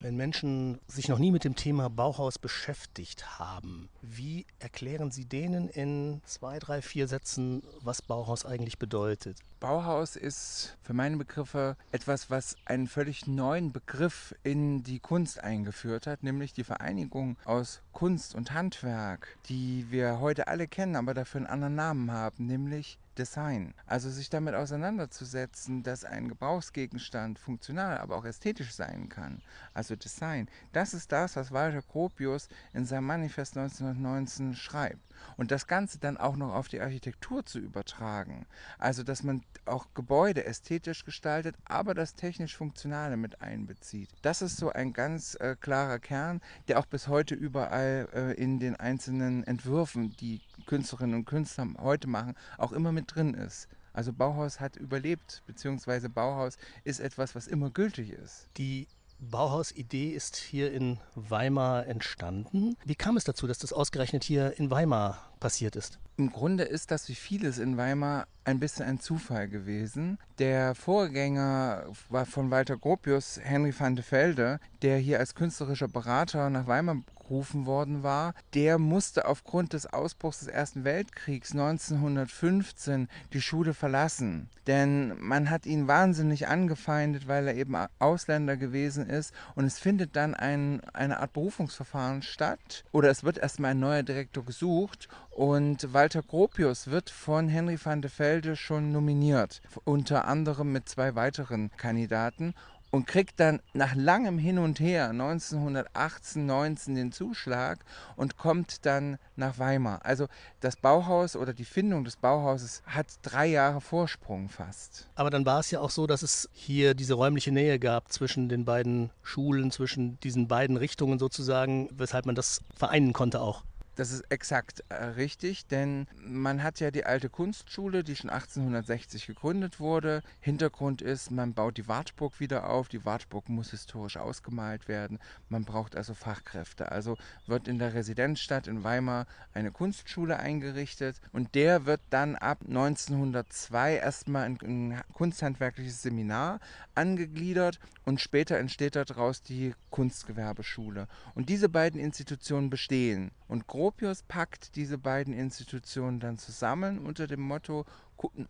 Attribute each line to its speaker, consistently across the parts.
Speaker 1: Wenn Menschen sich noch nie mit dem Thema Bauhaus beschäftigt haben, wie erklären Sie denen in zwei, drei, vier Sätzen, was Bauhaus eigentlich bedeutet? Bauhaus ist für meine Begriffe etwas, was einen völlig neuen Begriff in die
Speaker 2: Kunst eingeführt hat, nämlich die Vereinigung aus Kunst und Handwerk, die wir heute alle kennen, aber dafür einen anderen Namen haben, nämlich Design. Also sich damit auseinanderzusetzen, dass ein Gebrauchsgegenstand funktional, aber auch ästhetisch sein kann. Also Design. Das ist das, was Walter Gropius in seinem Manifest 1919 schreibt. Und das Ganze dann auch noch auf die Architektur zu übertragen. Also, dass man auch Gebäude ästhetisch gestaltet, aber das technisch Funktionale mit einbezieht. Das ist so ein ganz äh, klarer Kern, der auch bis heute überall äh, in den einzelnen Entwürfen, die Künstlerinnen und Künstler heute machen, auch immer mit drin ist. Also Bauhaus hat
Speaker 1: überlebt, beziehungsweise Bauhaus ist etwas, was immer gültig ist. Die Bauhausidee ist hier in Weimar entstanden. Wie kam es dazu, dass das ausgerechnet hier in Weimar passiert ist? Im Grunde ist das wie vieles in Weimar ein bisschen ein Zufall gewesen.
Speaker 2: Der Vorgänger war von Walter Gropius, Henry van de Velde, der hier als künstlerischer Berater nach Weimar abgerufen worden war, der musste aufgrund des Ausbruchs des Ersten Weltkriegs 1915 die Schule verlassen. Denn man hat ihn wahnsinnig angefeindet, weil er eben Ausländer gewesen ist. Und es findet dann ein, eine Art Berufungsverfahren statt. Oder es wird erstmal ein neuer Direktor gesucht. Und Walter Gropius wird von Henry van de Velde schon nominiert. Unter anderem mit zwei weiteren Kandidaten und kriegt dann nach langem Hin und Her 1918, 19 den Zuschlag und kommt dann nach Weimar. Also das Bauhaus oder die Findung des Bauhauses hat drei Jahre Vorsprung fast.
Speaker 1: Aber dann war es ja auch so, dass es hier diese räumliche Nähe gab zwischen den beiden Schulen, zwischen diesen beiden Richtungen sozusagen, weshalb man das vereinen konnte auch. Das ist exakt äh, richtig, denn man hat ja die alte Kunstschule, die schon 1860 gegründet
Speaker 2: wurde. Hintergrund ist, man baut die Wartburg wieder auf. Die Wartburg muss historisch ausgemalt werden. Man braucht also Fachkräfte. Also wird in der Residenzstadt in Weimar eine Kunstschule eingerichtet und der wird dann ab 1902 erstmal in ein kunsthandwerkliches Seminar angegliedert und später entsteht daraus die Kunstgewerbeschule. Und diese beiden Institutionen bestehen. Und Gropius packt diese beiden Institutionen dann zusammen unter dem Motto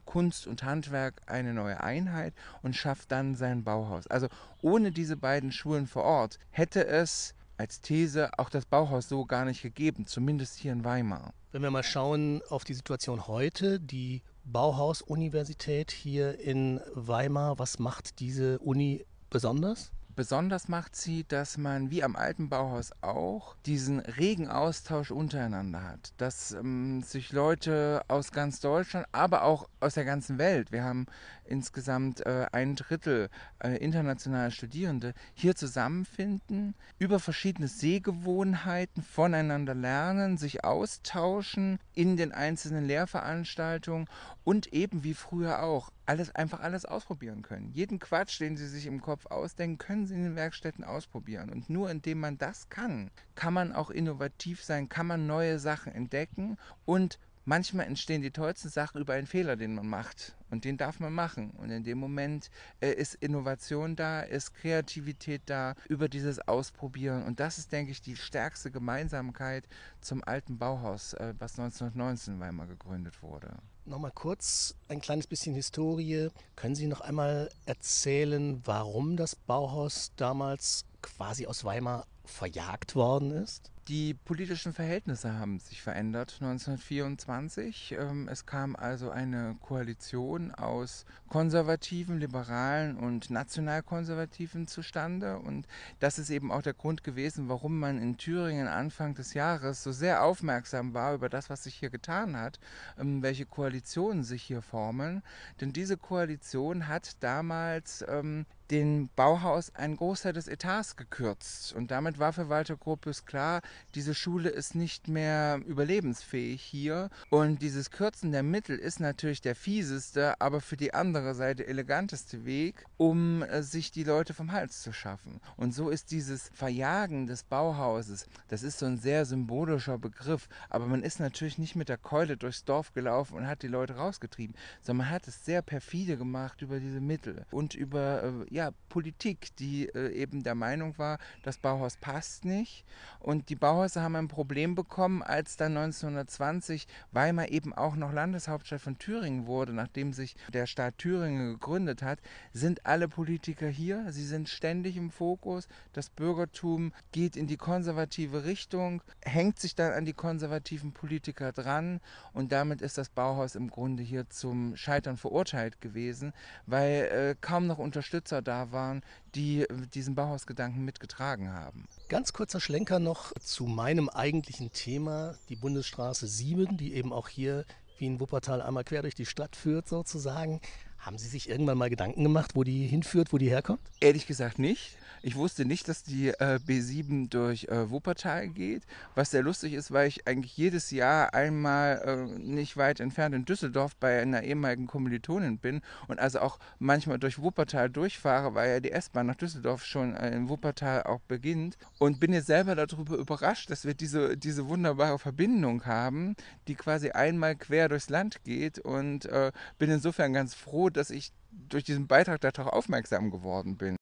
Speaker 2: Kunst und Handwerk eine neue Einheit und schafft dann sein Bauhaus. Also ohne diese beiden Schulen vor Ort hätte es als These auch das Bauhaus so gar nicht gegeben, zumindest hier in Weimar.
Speaker 1: Wenn wir mal schauen auf die Situation heute, die Bauhaus-Universität hier in Weimar, was macht diese Uni besonders? Besonders macht sie, dass
Speaker 2: man wie am alten Bauhaus auch diesen regen Austausch untereinander hat, dass ähm, sich Leute aus ganz Deutschland, aber auch aus der ganzen Welt, wir haben insgesamt äh, ein Drittel äh, internationaler Studierende, hier zusammenfinden, über verschiedene Sehgewohnheiten voneinander lernen, sich austauschen in den einzelnen Lehrveranstaltungen und eben wie früher auch alles einfach alles ausprobieren können. Jeden Quatsch, den sie sich im Kopf ausdenken, können sie in den Werkstätten ausprobieren. Und nur indem man das kann, kann man auch innovativ sein, kann man neue Sachen entdecken und manchmal entstehen die tollsten Sachen über einen Fehler, den man macht. Und den darf man machen. Und in dem Moment äh, ist Innovation da, ist Kreativität da, über dieses Ausprobieren. Und das ist, denke ich, die stärkste Gemeinsamkeit zum alten Bauhaus, äh, was
Speaker 1: 1919 in Weimar gegründet wurde. Nochmal kurz ein kleines bisschen Historie. Können Sie noch einmal erzählen, warum das Bauhaus damals quasi aus Weimar verjagt worden ist? Die politischen Verhältnisse haben sich verändert
Speaker 2: 1924. Ähm, es kam also eine Koalition aus konservativen, liberalen und nationalkonservativen zustande. Und das ist eben auch der Grund gewesen, warum man in Thüringen Anfang des Jahres so sehr aufmerksam war über das, was sich hier getan hat, ähm, welche Koalitionen sich hier formen. Denn diese Koalition hat damals ähm, den Bauhaus ein Großteil des Etats gekürzt. Und damit war für Walter Gropius klar, diese Schule ist nicht mehr überlebensfähig hier. Und dieses Kürzen der Mittel ist natürlich der fieseste, aber für die andere Seite eleganteste Weg, um äh, sich die Leute vom Hals zu schaffen. Und so ist dieses Verjagen des Bauhauses, das ist so ein sehr symbolischer Begriff, aber man ist natürlich nicht mit der Keule durchs Dorf gelaufen und hat die Leute rausgetrieben, sondern man hat es sehr perfide gemacht über diese Mittel und über äh, ja, Politik, die äh, eben der Meinung war, das Bauhaus passt nicht und die Bau Bauhäuser haben ein Problem bekommen, als dann 1920 Weimar eben auch noch Landeshauptstadt von Thüringen wurde, nachdem sich der Staat Thüringen gegründet hat, sind alle Politiker hier, sie sind ständig im Fokus, das Bürgertum geht in die konservative Richtung, hängt sich dann an die konservativen Politiker dran und damit ist das Bauhaus im Grunde hier zum Scheitern verurteilt gewesen,
Speaker 1: weil äh, kaum noch Unterstützer da waren, die äh, diesen Bauhausgedanken mitgetragen haben. Ganz kurzer Schlenker noch zu meinem eigentlichen Thema, die Bundesstraße 7, die eben auch hier wie in Wuppertal einmal quer durch die Stadt führt sozusagen. Haben Sie sich irgendwann mal Gedanken gemacht, wo die hinführt, wo die herkommt? Ehrlich gesagt nicht. Ich wusste nicht, dass die äh,
Speaker 2: B7 durch äh, Wuppertal geht, was sehr lustig ist, weil ich eigentlich jedes Jahr einmal äh, nicht weit entfernt in Düsseldorf bei einer ehemaligen Kommilitonin bin und also auch manchmal durch Wuppertal durchfahre, weil ja die S-Bahn nach Düsseldorf schon äh, in Wuppertal auch beginnt und bin jetzt selber darüber überrascht, dass wir diese, diese wunderbare Verbindung haben, die quasi einmal quer durchs Land geht und äh, bin insofern ganz froh, dass ich
Speaker 1: durch diesen Beitrag darauf aufmerksam geworden bin.